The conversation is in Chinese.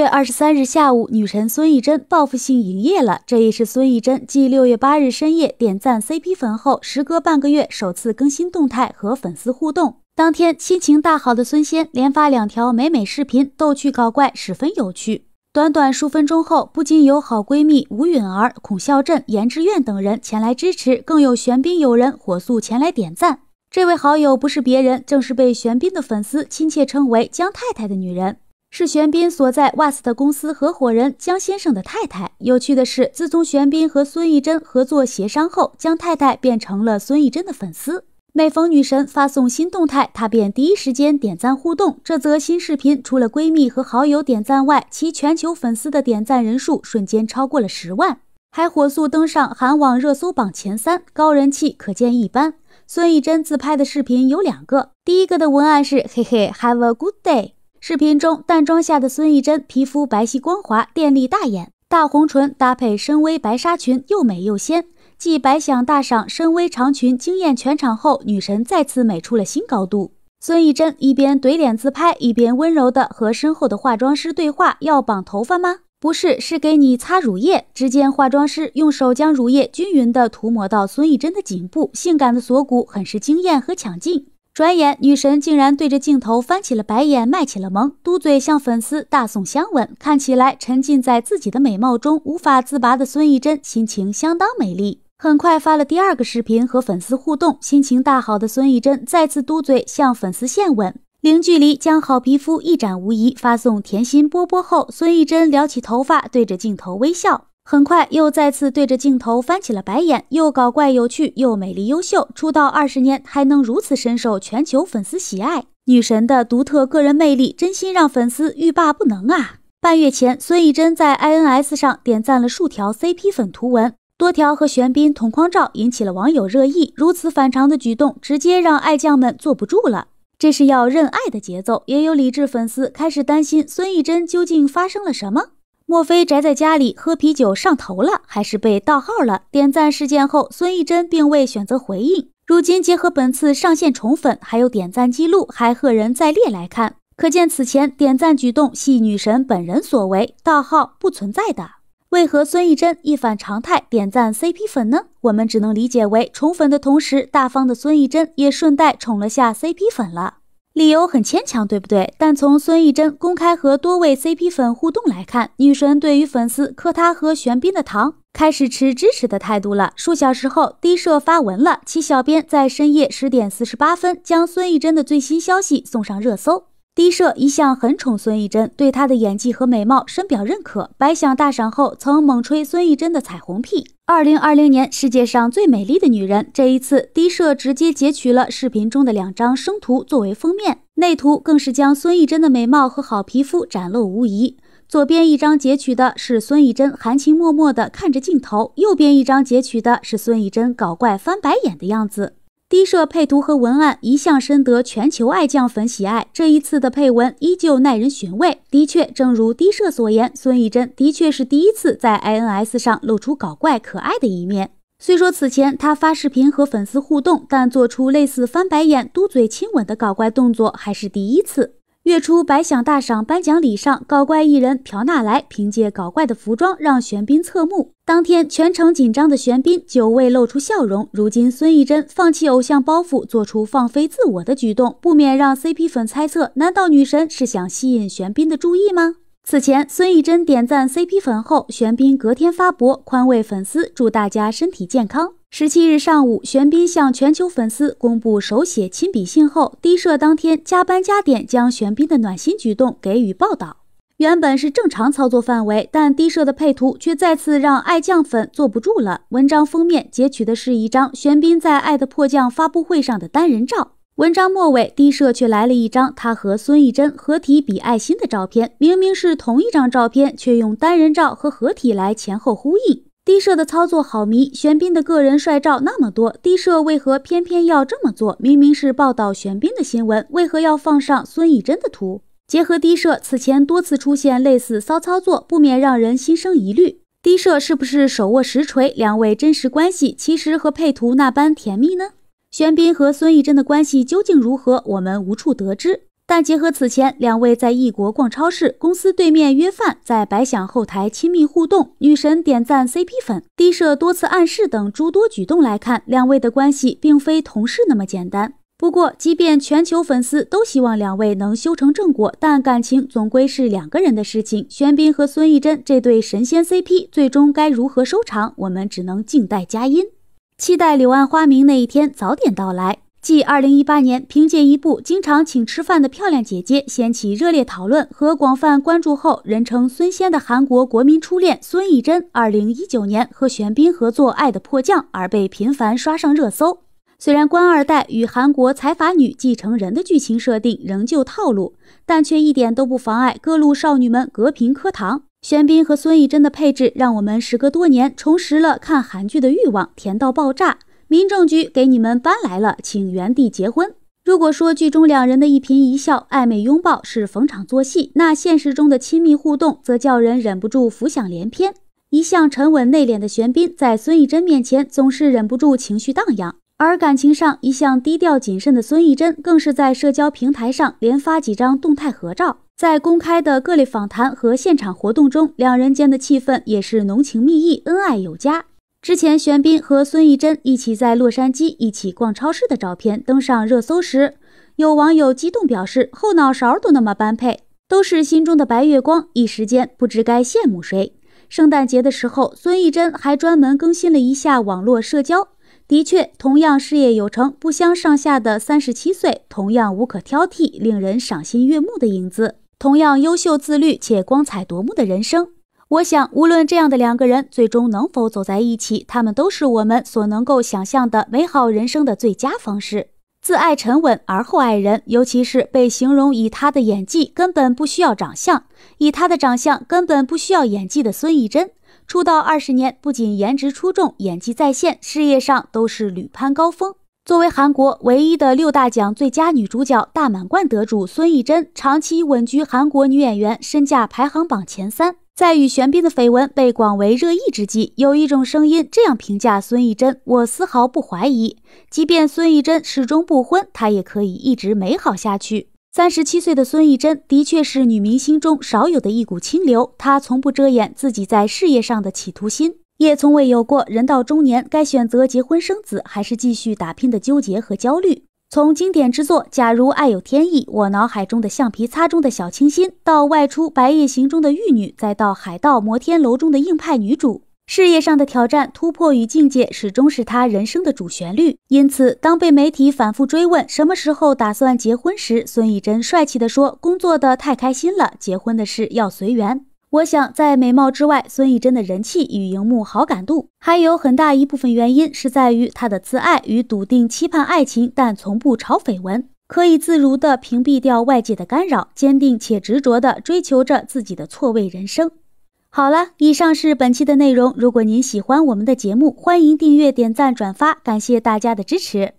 月二十三日下午，女神孙艺珍报复性营业了。这也是孙艺珍继六月八日深夜点赞 CP 粉后，时隔半个月首次更新动态和粉丝互动。当天心情大好的孙仙连发两条美美视频，逗趣搞怪，十分有趣。短短数分钟后，不仅有好闺蜜吴允儿、孔孝镇、严志愿等人前来支持，更有玄彬友人火速前来点赞。这位好友不是别人，正是被玄彬的粉丝亲切称为“江太太”的女人。是玄彬所在 West 公司合伙人江先生的太太。有趣的是，自从玄彬和孙艺珍合作协商后，江太太变成了孙艺珍的粉丝。每逢女神发送新动态，她便第一时间点赞互动。这则新视频除了闺蜜和好友点赞外，其全球粉丝的点赞人数瞬间超过了十万，还火速登上韩网热搜榜前三，高人气可见一斑。孙艺珍自拍的视频有两个，第一个的文案是：嘿嘿，Have a good day。视频中，淡妆下的孙艺珍皮肤白皙光滑，电力大眼、大红唇搭配深 V 白纱裙，又美又仙。继白想大赏深 V 长裙惊艳全场后，女神再次美出了新高度。孙艺珍一边怼脸自拍，一边温柔的和身后的化妆师对话：“要绑头发吗？不是，是给你擦乳液。”只见化妆师用手将乳液均匀的涂抹到孙艺珍的颈部，性感的锁骨很是惊艳和抢镜。转眼，女神竟然对着镜头翻起了白眼，卖起了萌，嘟嘴向粉丝大送香吻，看起来沉浸在自己的美貌中无法自拔的孙艺珍心情相当美丽。很快发了第二个视频和粉丝互动，心情大好的孙艺珍再次嘟嘴向粉丝献吻，零距离将好皮肤一展无遗，发送甜心波波后，孙艺珍撩起头发，对着镜头微笑。很快又再次对着镜头翻起了白眼，又搞怪有趣，又美丽优秀，出道二十年还能如此深受全球粉丝喜爱，女神的独特个人魅力真心让粉丝欲罢不能啊！半月前，孙艺珍在 INS 上点赞了数条 CP 粉图文，多条和玄彬同框照引起了网友热议。如此反常的举动，直接让爱将们坐不住了，这是要认爱的节奏。也有理智粉丝开始担心孙艺珍究竟发生了什么。莫非宅在家里喝啤酒上头了，还是被盗号了？点赞事件后，孙艺珍并未选择回应。如今结合本次上线宠粉，还有点赞记录还赫然在列来看，可见此前点赞举动系女神本人所为，盗号不存在的。为何孙艺珍一反常态点赞 CP 粉呢？我们只能理解为宠粉的同时，大方的孙艺珍也顺带宠了下 CP 粉了。理由很牵强，对不对？但从孙艺珍公开和多位 CP 粉互动来看，女神对于粉丝磕她和玄彬的糖开始持支持的态度了。数小时后，低射发文了，其小编在深夜十点四十八分将孙艺珍的最新消息送上热搜。低社一向很宠孙艺珍，对她的演技和美貌深表认可。白想大赏后，曾猛吹孙艺珍的“彩虹屁”。二零二零年，世界上最美丽的女人，这一次低社直接截取了视频中的两张生图作为封面，内图更是将孙艺珍的美貌和好皮肤展露无遗。左边一张截取的是孙艺珍含情脉脉地看着镜头，右边一张截取的是孙艺珍搞怪翻白眼的样子。低设配图和文案一向深得全球爱将粉喜爱，这一次的配文依旧耐人寻味。的确，正如低设所言，孙艺珍的确是第一次在 INS 上露出搞怪可爱的一面。虽说此前她发视频和粉丝互动，但做出类似翻白眼、嘟嘴、亲吻的搞怪动作还是第一次。月初百想大赏颁奖礼上，搞怪艺人朴娜莱凭借搞怪的服装让玄彬侧目。当天全程紧张的玄彬久未露出笑容。如今孙艺珍放弃偶像包袱，做出放飞自我的举动，不免让 CP 粉猜测：难道女神是想吸引玄彬的注意吗？此前孙艺珍点赞 CP 粉后，玄彬隔天发博宽慰粉丝，祝大家身体健康。十七日上午，玄彬向全球粉丝公布手写亲笔信后，低社当天加班加点将玄彬的暖心举动给予报道。原本是正常操作范围，但低社的配图却再次让爱酱粉坐不住了。文章封面截取的是一张玄彬在爱的迫降发布会上的单人照，文章末尾低社却来了一张他和孙艺珍合体比爱心的照片。明明是同一张照片，却用单人照和合体来前后呼应。低设的操作好迷，玄彬的个人帅照那么多，低设为何偏偏要这么做？明明是报道玄彬的新闻，为何要放上孙艺珍的图？结合低设此前多次出现类似骚操作，不免让人心生疑虑：低设是不是手握实锤？两位真实关系其实和配图那般甜蜜呢？玄彬和孙艺珍的关系究竟如何？我们无处得知。但结合此前两位在异国逛超市、公司对面约饭、在白想后台亲密互动、女神点赞 CP 粉、低设多次暗示等诸多举动来看，两位的关系并非同事那么简单。不过，即便全球粉丝都希望两位能修成正果，但感情总归是两个人的事情。玄彬和孙艺珍这对神仙 CP 最终该如何收场，我们只能静待佳音，期待柳暗花明那一天早点到来。继2018年凭借一部经常请吃饭的漂亮姐姐掀起热烈讨论和广泛关注后，人称“孙仙”的韩国国民初恋孙艺珍，2019年和玄彬合作《爱的迫降》而被频繁刷上热搜。虽然官二代与韩国财阀女继承人的剧情设定仍旧套路，但却一点都不妨碍各路少女们隔屏磕糖。玄彬和孙艺珍的配置让我们时隔多年重拾了看韩剧的欲望，甜到爆炸。民政局给你们搬来了，请原地结婚。如果说剧中两人的一颦一笑、暧昧拥抱是逢场作戏，那现实中的亲密互动则叫人忍不住浮想联翩。一向沉稳内敛的玄彬，在孙艺珍面前总是忍不住情绪荡漾，而感情上一向低调谨慎的孙艺珍，更是在社交平台上连发几张动态合照。在公开的各类访谈和现场活动中，两人间的气氛也是浓情蜜意，恩爱有加。之前，玄彬和孙艺珍一起在洛杉矶一起逛超市的照片登上热搜时，有网友激动表示：“后脑勺都那么般配，都是心中的白月光。”一时间不知该羡慕谁。圣诞节的时候，孙艺珍还专门更新了一下网络社交。的确，同样事业有成、不相上下的三十七岁，同样无可挑剔、令人赏心悦目的影子，同样优秀、自律且光彩夺目的人生。我想，无论这样的两个人最终能否走在一起，他们都是我们所能够想象的美好人生的最佳方式。自爱沉稳而后爱人，尤其是被形容以他的演技根本不需要长相，以他的长相根本不需要演技的孙艺珍，出道二十年不仅颜值出众，演技在线，事业上都是屡攀高峰。作为韩国唯一的六大奖最佳女主角大满贯得主，孙艺珍长期稳居韩国女演员身价排行榜前三。在与玄彬的绯闻被广为热议之际，有一种声音这样评价孙艺珍：我丝毫不怀疑，即便孙艺珍始终不婚，她也可以一直美好下去。三十七岁的孙艺珍的确是女明星中少有的一股清流，她从不遮掩自己在事业上的企图心，也从未有过人到中年该选择结婚生子还是继续打拼的纠结和焦虑。从经典之作《假如爱有天意》，我脑海中的橡皮擦中的小清新，到外出《白夜行》中的玉女，再到《海盗摩天楼》中的硬派女主，事业上的挑战、突破与境界，始终是她人生的主旋律。因此，当被媒体反复追问什么时候打算结婚时，孙艺珍帅气的说：“工作的太开心了，结婚的事要随缘。”我想，在美貌之外，孙艺珍的人气与荧幕好感度，还有很大一部分原因是在于她的自爱与笃定，期盼爱情，但从不炒绯闻，可以自如地屏蔽掉外界的干扰，坚定且执着地追求着自己的错位人生。好了，以上是本期的内容。如果您喜欢我们的节目，欢迎订阅、点赞、转发，感谢大家的支持。